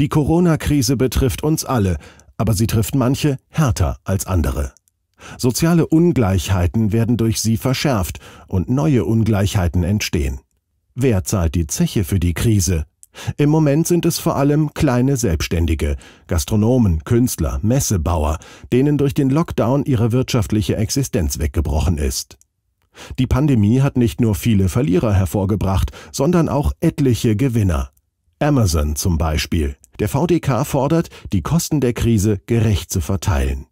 Die Corona-Krise betrifft uns alle, aber sie trifft manche härter als andere. Soziale Ungleichheiten werden durch sie verschärft und neue Ungleichheiten entstehen. Wer zahlt die Zeche für die Krise? Im Moment sind es vor allem kleine Selbstständige, Gastronomen, Künstler, Messebauer, denen durch den Lockdown ihre wirtschaftliche Existenz weggebrochen ist. Die Pandemie hat nicht nur viele Verlierer hervorgebracht, sondern auch etliche Gewinner. Amazon zum Beispiel. Der VDK fordert, die Kosten der Krise gerecht zu verteilen.